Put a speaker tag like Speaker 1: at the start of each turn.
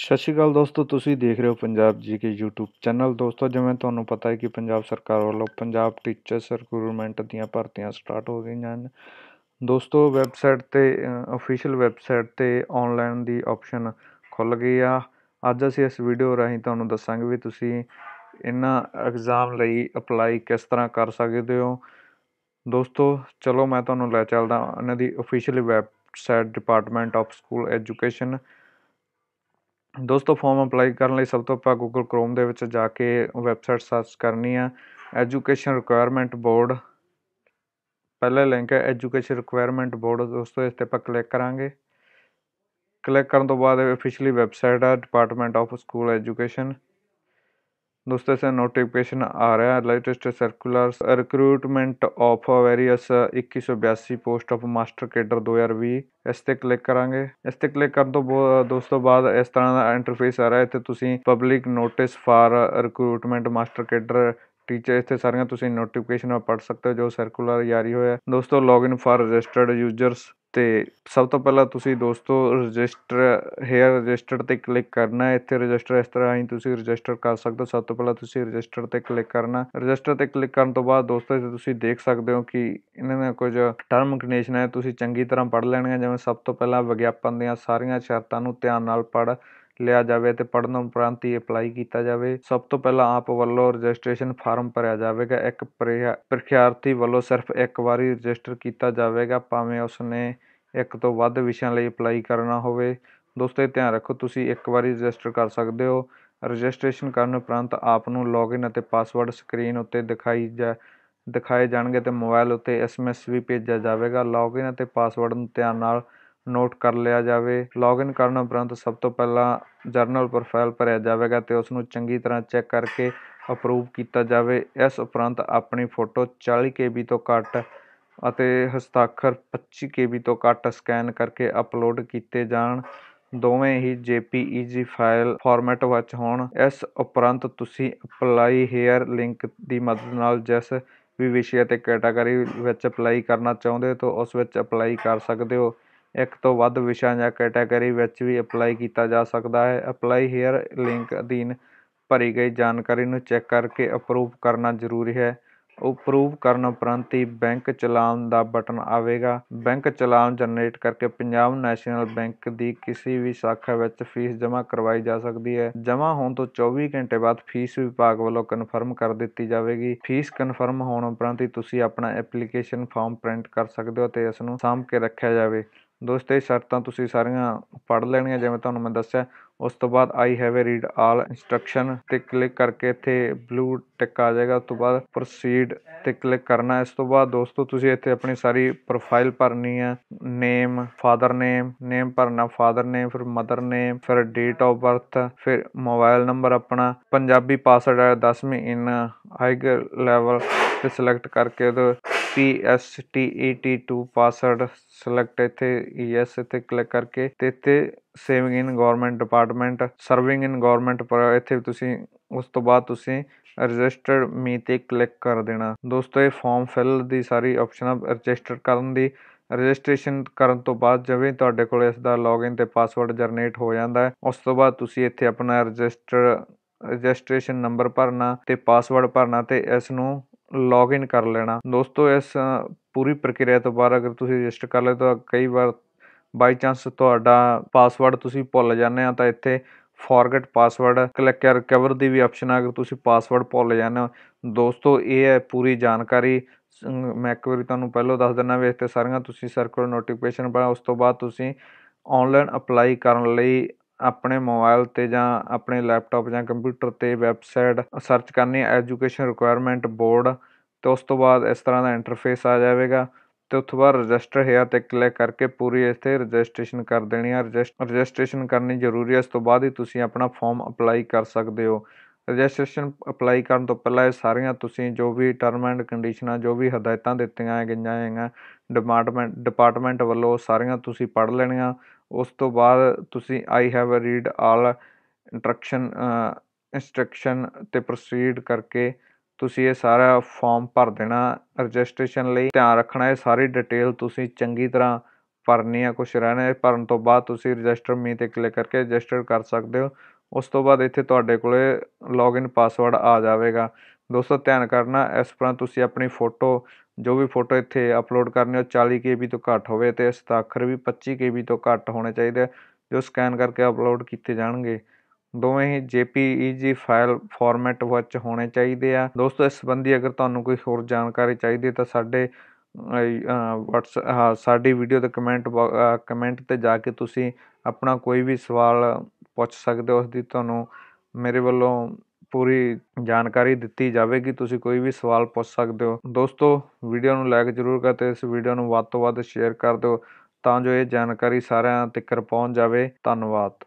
Speaker 1: ਸਤਿ ਸ਼੍ਰੀ ਅਕਾਲ ਦੋਸਤੋ ਤੁਸੀਂ ਦੇਖ ਰਹੇ ਹੋ ਪੰਜਾਬ ਜੀ ਕੇ YouTube ਚੈਨਲ ਦੋਸਤੋ ਜਿਵੇਂ ਤੁਹਾਨੂੰ ਪਤਾ ਹੈ ਕਿ ਪੰਜਾਬ ਸਰਕਾਰ ਵੱਲੋਂ ਪੰਜਾਬ ਟੀਚਰ ਰਿਕਰੂਟਮੈਂਟ ਦੀਆਂ ਭਰਤੀਆਂ ਸਟਾਰਟ ਹੋ ਗਈਆਂ ਹਨ ਦੋਸਤੋ ਵੈਬਸਾਈਟ ਤੇ ਅਫੀਸ਼ੀਅਲ ਵੈਬਸਾਈਟ ਤੇ ਆਨਲਾਈਨ ਦੀ ਆਪਸ਼ਨ ਖੁੱਲ ਗਈ ਆ ਅੱਜ ਅਸੀਂ ਇਸ ਵੀਡੀਓ ਰਾਹੀਂ ਤੁਹਾਨੂੰ ਦੱਸਾਂਗੇ ਵੀ ਤੁਸੀਂ ਇਹਨਾਂ ਐਗਜ਼ਾਮ ਲਈ ਅਪਲਾਈ ਕਿਸ ਤਰ੍ਹਾਂ ਕਰ ਸਕਦੇ ਹੋ ਦੋਸਤੋ ਚਲੋ ਮੈਂ ਤੁਹਾਨੂੰ ਲੈ ਚੱਲਦਾ ਇਹਨਾਂ ਦੀ official website department of school education ਦੋਸਤੋ ਫਾਰਮ ਅਪਲਾਈ ਕਰਨ ਲਈ ਸਭ ਤੋਂ ਪਹਿਲਾਂ ਗੂਗਲ ਕ੍ਰੋਮ ਦੇ ਵਿੱਚ ਜਾ ਕੇ ਵੈਬਸਾਈਟ ਸਰਚ ਕਰਨੀ ਆ ਐਜੂਕੇਸ਼ਨ ਰਿਕੁਆਇਰਮੈਂਟ ਬੋਰਡ ਪਹਿਲਾ ਲਿੰਕ ਹੈ ਐਜੂਕੇਸ਼ਨ ਰਿਕੁਆਇਰਮੈਂਟ ਬੋਰਡ ਦੋਸਤੋ ਇਸ ਤੇ ਆਪਾਂ ਕਲਿੱਕ ਕਰਾਂਗੇ ਕਲਿੱਕ ਕਰਨ ਤੋਂ ਬਾਅਦ ਇਹ ਅਫੀਸ਼ੀਅਲੀ ਵੈਬਸਾਈਟ ਆ ਡਿਪਾਰਟਮੈਂਟ ਆਫ ਸਕੂਲ ਐਜੂਕੇਸ਼ਨ ਦੋਸਤੋ से ਨੋਟੀਫਿਕੇਸ਼ਨ ਆ ਰਿਹਾ है latest circular recruitment of various 2182 post of master cadre 2020 ਇਸ ਤੇ ਕਲਿੱਕ ਕਰਾਂਗੇ ਇਸ ਤੇ ਕਲਿੱਕ ਕਰਨ ਤੋਂ ਦੋਸਤੋ ਬਾਅਦ ਇਸ ਤਰ੍ਹਾਂ ਦਾ ਇੰਟਰਫੇਸ ਆ ਰਿਹਾ ਹੈ ਤੇ ਤੁਸੀਂ public notice for recruitment master cadre teacher ਇੱਥੇ ਸਾਰੀਆਂ ਤੁਸੀਂ ਨੋਟੀਫਿਕੇਸ਼ਨ ਪੜ੍ਹ ਸਕਦੇ ਹੋ ਜੋ ਸਰਕੂਲਰ ਜਾਰੀ ਹੋਇਆ ਦੋਸਤੋ ਲੌਗਇਨ ਫਾਰ ਰਜਿਸਟਰਡ ਯੂਜ਼ਰਸ ਤੇ ਸਭ ਤੋਂ ਪਹਿਲਾਂ ਤੁਸੀਂ ਦੋਸਤੋ ਰਜਿਸਟਰ ਹੇਅਰ ਰਜਿਸਟਰਡ 'ਤੇ ਕਲਿੱਕ ਕਰਨਾ ਹੈ ਇੱਥੇ ਰਜਿਸਟਰ ਇਸ ਤਰ੍ਹਾਂ ਹੀ ਤੁਸੀਂ ਰਜਿਸਟਰ ਕਰ ਸਕਦੇ ਹੋ ਸਭ ਤੋਂ ਪਹਿਲਾਂ ਤੁਸੀਂ ਰਜਿਸਟਰ 'ਤੇ ਕਲਿੱਕ ਕਰਨਾ ਰਜਿਸਟਰ 'ਤੇ ਕਲਿੱਕ ਕਰਨ ਤੋਂ ਬਾਅਦ ਦੋਸਤੋ ਇੱਥੇ ਤੁਸੀਂ ਦੇਖ ਸਕਦੇ ਹੋ ਕਿ ਇਹਨਾਂ ਨੇ ਕੁਝ ਟਰਮ ਕੰਡੀਸ਼ਨ ਹੈ ਤੁਸੀਂ ਚੰਗੀ ਤਰ੍ਹਾਂ ਪੜ੍ਹ ਲੈਣੀਆਂ ਜਿਵੇਂ ਸਭ ਤੋਂ ਪਹਿਲਾਂ ਵਿਗਿਆਪਨ ਦੀਆਂ ਸਾਰੀਆਂ ਸ਼ਰਤਾਂ ਨੂੰ ਧਿਆਨ ਨਾਲ ਪੜ੍ਹ ਲਿਆ ਜਾਵੇ ਤੇ ਪੜਨ ਉਪਰੰਤ ਹੀ ਅਪਲਾਈ ਕੀਤਾ ਜਾਵੇ ਸਭ ਤੋਂ ਪਹਿਲਾਂ ਆਪ ਵੱਲੋਂ ਰਜਿਸਟ੍ਰੇਸ਼ਨ ਫਾਰਮ ਭਰਿਆ ਜਾਵੇਗਾ ਇੱਕ ਪ੍ਰਿਆ ਪ੍ਰੀਖਿਆਰਥੀ ਵੱਲੋਂ ਸਿਰਫ ਇੱਕ ਵਾਰੀ ਰਜਿਸਟਰ ਕੀਤਾ ਜਾਵੇਗਾ ਭਾਵੇਂ ਉਸਨੇ ਇੱਕ ਤੋਂ ਵੱਧ ਵਿਸ਼ਿਆਂ ਲਈ ਅਪਲਾਈ ਕਰਨਾ ਹੋਵੇ ਦੋਸਤੋ ਇਹ ਧਿਆਨ ਰੱਖੋ ਤੁਸੀਂ ਇੱਕ ਵਾਰੀ ਰਜਿਸਟਰ ਕਰ ਸਕਦੇ ਹੋ ਰਜਿਸਟ੍ਰੇਸ਼ਨ ਕਰਨ ਉਪਰੰਤ ਆਪ ਨੂੰ ਲੌਗਇਨ ਅਤੇ ਪਾਸਵਰਡ ਸਕਰੀਨ ਉੱਤੇ ਦਿਖਾਈ ਜਾ ਦਿਖਾਏ ਜਾਣਗੇ ਤੇ ਮੋਬਾਈਲ ਉੱਤੇ ਐਸਐਮਐਸ ਵੀ ਭੇਜਿਆ ਜਾਵੇਗਾ ਲੌਗਇਨ ਅਤੇ ਪਾਸਵਰਡ ਨੂੰ ਧਿਆਨ ਨਾਲ ਨੋਟ ਕਰ ਲਿਆ ਜਾਵੇ ਲੌਗਇਨ ਕਰਨ ਉਪਰੰਤ ਸਭ ਤੋਂ ਪਹਿਲਾਂ ਜਰਨਲ ਪ੍ਰੋਫਾਈਲ ਭਰਿਆ ਜਾਵੇਗਾ ਤੇ ਉਸ ਨੂੰ ਚੰਗੀ ਤਰ੍ਹਾਂ ਚੈੱਕ ਕਰਕੇ ਅਪਰੂਵ ਕੀਤਾ ਜਾਵੇ ਇਸ ਉਪਰੰਤ ਆਪਣੀ ਫੋਟੋ 40 ਕੇਬੀ ਤੋਂ ਘੱਟ ਅਤੇ ਹਸਤਾਖਰ 25 ਕੇਬੀ ਤੋਂ ਘੱਟ ਸਕੈਨ ਕਰਕੇ ਅਪਲੋਡ ਕੀਤੇ ਜਾਣ ਦੋਵੇਂ ਹੀ JPEG ਫਾਈਲ ਫਾਰਮੈਟ ਵਿੱਚ ਹੋਣ ਇਸ ਉਪਰੰਤ ਤੁਸੀਂ ਅਪਲਾਈ ਹੇਅਰ ਲਿੰਕ ਦੀ ਮਦਦ ਨਾਲ ਜਿਸ ਵੀ ਵਿਸ਼ੇ ਅਤੇ ਕੈਟਾਗਰੀ ਵਿੱਚ ਅਪਲਾਈ ਕਰਨਾ ਚਾਹੁੰਦੇ ਹੋ ਉਸ ਵਿੱਚ ਅਪਲਾਈ ਕਰ ਸਕਦੇ ਹੋ ਇੱਕ ਤੋਂ ਵੱਧ ਵਿਸ਼ਾ ਜਾਂ ਕੈਟਾਗਰੀ ਵਿੱਚ ਵੀ ਅਪਲਾਈ ਕੀਤਾ ਜਾ ਸਕਦਾ ਹੈ ਅਪਲਾਈ ਹੇਅਰ ਲਿੰਕ ਅਧੀਨ ਭਰੀ ਗਈ ਜਾਣਕਾਰੀ ਨੂੰ ਚੈੱਕ ਕਰਕੇ ਅਪਰੂਵ ਕਰਨਾ ਜ਼ਰੂਰੀ ਹੈ ਅਪਰੂਵ ਕਰਨ ਉਪਰੰਤ ਹੀ ਬੈਂਕ ਚਲਾਨ ਦਾ ਬਟਨ ਆਵੇਗਾ ਬੈਂਕ ਚਲਾਨ ਜਨਰੇਟ ਕਰਕੇ ਪੰਜਾਬ ਨੈਸ਼ਨਲ ਬੈਂਕ ਦੀ ਕਿਸੇ ਵੀ ਸ਼ਾਖਾ ਵਿੱਚ ਫੀਸ ਜਮ੍ਹਾਂ ਕਰਵਾਈ ਜਾ ਸਕਦੀ ਹੈ ਜਮ੍ਹਾਂ ਹੋਣ ਤੋਂ 24 ਘੰਟੇ ਬਾਅਦ ਫੀਸ ਵਿਭਾਗ ਵੱਲੋਂ ਕਨਫਰਮ ਕਰ ਦਿੱਤੀ ਜਾਵੇਗੀ ਫੀਸ ਕਨਫਰਮ ਹੋਣ ਉਪਰੰਤ ਹੀ ਤੁਸੀਂ ਆਪਣਾ ਐਪਲੀਕੇਸ਼ਨ ਫਾਰਮ ਪ੍ਰਿੰਟ ਕਰ ਸਕਦੇ ਹੋ ਤੇ ਇਸ ਨੂੰ ਸਾਂਭ ਕੇ ਰੱਖਿਆ ਜਾਵੇ ਦੋਸਤੋ ਇਹ ਸ਼ਰਤਾਂ ਤੁਸੀਂ ਸਾਰੀਆਂ ਪੜ੍ਹ ਲੈਣੀਆਂ ਜਿਵੇਂ ਤੁਹਾਨੂੰ ਮੈਂ ਦੱਸਿਆ ਉਸ ਤੋਂ ਬਾਅਦ I have a read all instruction ਤੇ ਕਲਿੱਕ ਕਰਕੇ ਇੱਥੇ ਬਲੂ ਟਿਕ ਆ ਜਾਏਗਾ ਉਸ ਤੋਂ ਬਾਅਦ ਪ੍ਰੋਸੀਡ ਤੇ ਕਲਿੱਕ ਕਰਨਾ ਇਸ ਤੋਂ ਬਾਅਦ ਦੋਸਤੋ ਤੁਸੀਂ ਇੱਥੇ ਆਪਣੀ ਸਾਰੀ ਪ੍ਰੋਫਾਈਲ ਭਰਨੀ ਹੈ ਨੇਮ ਫਾਦਰ ਨੇਮ ਨੇਮ ਭਰਨਾ ਫਾਦਰ ਨੇਮ ਫਿਰ ਮਦਰ ਨੇਮ ਫਿਰ ਡੇਟ ਆਫ ਬਰਥ ਫਿਰ ਮੋਬਾਈਲ ਨੰਬਰ ਆਪਣਾ ਪੰਜਾਬੀ ਪਾਸਵਰਡ ਹੈ 10ਵੀਂ ਇਨ ਹਾਈਗਰ ਲੈਵਲ ਤੇ ਸਿਲੈਕਟ ਕਰਕੇ ਉਹ P S T E T 2 password select ਇੱਥੇ ਯੈਸ e ਇੱਥੇ ਕਲਿੱਕ ਕਰਕੇ ਤੇ ਇੱਥੇ saving in government department serving in government ਪਰ ਇੱਥੇ ਤੁਸੀਂ ਉਸ ਤੋਂ ਬਾਅਦ ਤੁਸੀਂ ਰਜਿਸਟਰਡ ਮੀ ਤੇ ਕਲਿੱਕ ਕਰ ਦੇਣਾ ਦੋਸਤੋ ਇਹ ਫਾਰਮ ਫਿਲ ਦੀ ਸਾਰੀ ਆਪਸ਼ਨਾਂ ਰਜਿਸਟਰ ਕਰਨ ਦੀ ਰਜਿਸਟ੍ਰੇਸ਼ਨ ਕਰਨ ਤੋਂ ਬਾਅਦ ਜਿਵੇਂ ਤੁਹਾਡੇ ਕੋਲ ਇਸ ਦਾ ਲੌਗਇਨ ਤੇ ਪਾਸਵਰਡ ਜਨਰੇਟ ਹੋ ਜਾਂਦਾ ਹੈ ਉਸ ਤੋਂ ਬਾਅਦ ਤੁਸੀਂ ਇੱਥੇ ਆਪਣਾ ਰਜਿਸਟਰ ਰਜਿਸਟ੍ਰੇਸ਼ਨ ਨੰਬਰ ਭਰਨਾ ਤੇ ਪਾਸਵਰਡ ਭਰਨਾ ਤੇ ਇਸ ਨੂੰ ਲੌਗਇਨ ਕਰ ਲੈਣਾ ਦੋਸਤੋ ਇਸ ਪੂਰੀ ਪ੍ਰਕਿਰਿਆ ਤੋਂ ਬਾਅਦ ਅਗਰ ਤੁਸੀਂ ਰਜਿਸਟਰ ਕਰ ਲਏ ਤਾਂ ਕਈ ਵਾਰ ਬਾਈ ਚਾਂਸ ਤੁਹਾਡਾ ਪਾਸਵਰਡ ਤੁਸੀਂ ਭੁੱਲ ਜਾਂਦੇ ਆ ਤਾਂ ਇੱਥੇ ਫੋਰਗੇਟ ਪਾਸਵਰਡ ਕਲਿੱਕ ਕਰ ਰਿਕਵਰ ਦੀ ਵੀ ਆਪਸ਼ਨ ਆ ਅਗਰ ਤੁਸੀਂ ਪਾਸਵਰਡ ਭੁੱਲ ਜਾਂਦੇ ਹੋ ਦੋਸਤੋ ਇਹ ਹੈ ਪੂਰੀ ਜਾਣਕਾਰੀ ਮੈਂ ਇੱਕ ਵਾਰੀ ਤੁਹਾਨੂੰ ਪਹਿਲਾਂ ਦੱਸ ਦਿੰਨਾ ਵੀ ਇੱਥੇ ਸਾਰੀਆਂ ਤੁਸੀਂ ਸਰਕੂਲਰ ਨੋਟੀਫਿਕੇਸ਼ਨ ਪਾ ਉਸ ਤੋਂ ਬਾਅਦ ਤੁਸੀਂ ਆਨਲਾਈਨ ਅਪਲਾਈ ਕਰਨ ਲਈ ਆਪਣੇ ਮੋਬਾਈਲ 'ਤੇ ਜਾਂ ਆਪਣੇ ਲੈਪਟਾਪ ਜਾਂ ਕੰਪਿਊਟਰ 'ਤੇ ਵੈਬਸਾਈਟ ਸਰਚ ਕਰਨੀ ਐਜੂਕੇਸ਼ਨ ਰਿਕੁਆਇਰਮੈਂਟ ਬੋਰਡ ਤੇ ਉਸ ਤੋਂ ਬਾਅਦ ਇਸ ਤਰ੍ਹਾਂ ਦਾ ਇੰਟਰਫੇਸ ਆ ਜਾਵੇਗਾ ਤੇ ਉੱਥੋਂ ਬਾਅਦ ਰਜਿਸਟਰ ਹੇਅਰ 'ਤੇ ਕਲਿੱਕ ਕਰਕੇ ਪੂਰੀ ਇੱਥੇ ਰਜਿਸਟ੍ਰੇਸ਼ਨ ਕਰ ਦੇਣੀ ਹੈ ਰਜਿਸਟ੍ਰੇਸ਼ਨ ਕਰਨੀ ਜ਼ਰੂਰੀ ਹੈ ਉਸ ਤੋਂ ਬਾਅਦ ਹੀ ਤੁਸੀਂ ਆਪਣਾ ਫਾਰਮ ਅਪਲਾਈ ਕਰ ਸਕਦੇ ਹੋ ਰਜਿਸਟ੍ਰੇਸ਼ਨ ਅਪਲਾਈ ਕਰਨ ਤੋਂ ਪਹਿਲਾਂ ਇਹ ਸਾਰੀਆਂ ਤੁਸੀਂ ਜੋ ਵੀ ਟਰਮ ਐਂਡ ਕੰਡੀਸ਼ਨਾਂ ਜੋ ਵੀ ਹਦਾਇਤਾਂ ਦਿੱਤੀਆਂ ਗਈਆਂ ਹੈਗਾ ਡਿਪਾਰਟਮੈਂਟ ਡਿਪਾਰਟਮੈਂਟ ਵੱਲੋਂ ਸਾਰੀਆਂ ਤੁਸੀਂ ਪੜ੍ਹ ਲੈਣੀਆਂ ਉਸ ਤੋਂ ਬਾਅਦ ਤੁਸੀਂ I have read all instruction instruction ਤੇ ਪ੍ਰੋਸੀਡ ਕਰਕੇ ਤੁਸੀਂ ਇਹ ਸਾਰਾ ਫਾਰਮ ਭਰ ਦੇਣਾ ਰਜਿਸਟ੍ਰੇਸ਼ਨ ਲਈ ਧਿਆਨ ਰੱਖਣਾ ਇਹ ਸਾਰੀ ਡਿਟੇਲ ਤੁਸੀਂ ਚੰਗੀ ਤਰ੍ਹਾਂ ਭਰਨੀ ਆ ਕੁਝ ਰਹਿਣਾ ਭਰਨ ਤੋਂ ਬਾਅਦ ਤੁਸੀਂ ਰਜਿਸਟਰ ਮੀ ਤੇ ਕਲਿੱਕ ਕਰਕੇ ਰਜਿਸਟਰ ਕਰ ਸਕਦੇ ਹੋ ਉਸ ਤੋਂ ਬਾਅਦ ਇੱਥੇ ਤੁਹਾਡੇ ਕੋਲੇ ਲੌਗਇਨ ਪਾਸਵਰਡ ਆ ਜਾਵੇਗਾ ਦੋਸਤੋ ਧਿਆਨ ਕਰਨਾ ਇਸ ਤਰ੍ਹਾਂ ਤੁਸੀਂ ਆਪਣੀ ਫੋਟੋ ਜੋ ਵੀ ਫੋਟੋ ਇੱਥੇ ਅਪਲੋਡ ਕਰਨੀ ਉਹ 40 KB ਤੋਂ ਘੱਟ ਹੋਵੇ ਤੇ ਇਸ ਦਾ ਵੀ 25 KB ਤੋਂ ਘੱਟ ਹੋਣੇ ਚਾਹੀਦੇ ਜੋ ਸਕੈਨ ਕਰਕੇ ਅਪਲੋਡ ਕੀਤੇ ਜਾਣਗੇ ਦੋਵੇਂ ਹੀ JPEG ਫਾਈਲ ਫਾਰਮੈਟ ਵਿੱਚ ਹੋਣੇ ਚਾਹੀਦੇ ਆ ਦੋਸਤੋ ਇਸ ਸੰਬੰਧੀ ਅਗਰ ਤੁਹਾਨੂੰ ਕੋਈ ਹੋਰ ਜਾਣਕਾਰੀ ਚਾਹੀਦੀ ਤਾਂ ਸਾਡੇ WhatsApp ਸਾਡੀ ਵੀਡੀਓ ਦੇ ਕਮੈਂਟ ਕਮੈਂਟ ਤੇ ਜਾ ਕੇ ਤੁਸੀਂ ਆਪਣਾ ਕੋਈ ਵੀ ਸਵਾਲ ਪੁੱਛ ਸਕਦੇ ਹੋ ਉਸ ਦੀ ਤੁਹਾਨੂੰ ਮੇਰੇ ਵੱਲੋਂ ਪੂਰੀ ਜਾਣਕਾਰੀ ਦਿੱਤੀ ਜਾਵੇਗੀ ਤੁਸੀਂ ਕੋਈ ਵੀ ਸਵਾਲ ਪੁੱਛ ਸਕਦੇ ਹੋ ਦੋਸਤੋ ਵੀਡੀਓ ਨੂੰ ਲਾਈਕ ਜ਼ਰੂਰ ਕਰ ਤੇ ਇਸ ਵੀਡੀਓ ਨੂੰ ਵੱਧ ਤੋਂ ਵੱਧ ਸ਼ੇਅਰ ਕਰ ਦਿਓ ਤਾਂ ਜੋ ਇਹ ਜਾਣਕਾਰੀ ਸਾਰਿਆਂ ਤੱਕ ਪਹੁੰਚ ਜਾਵੇ ਧੰਨਵਾਦ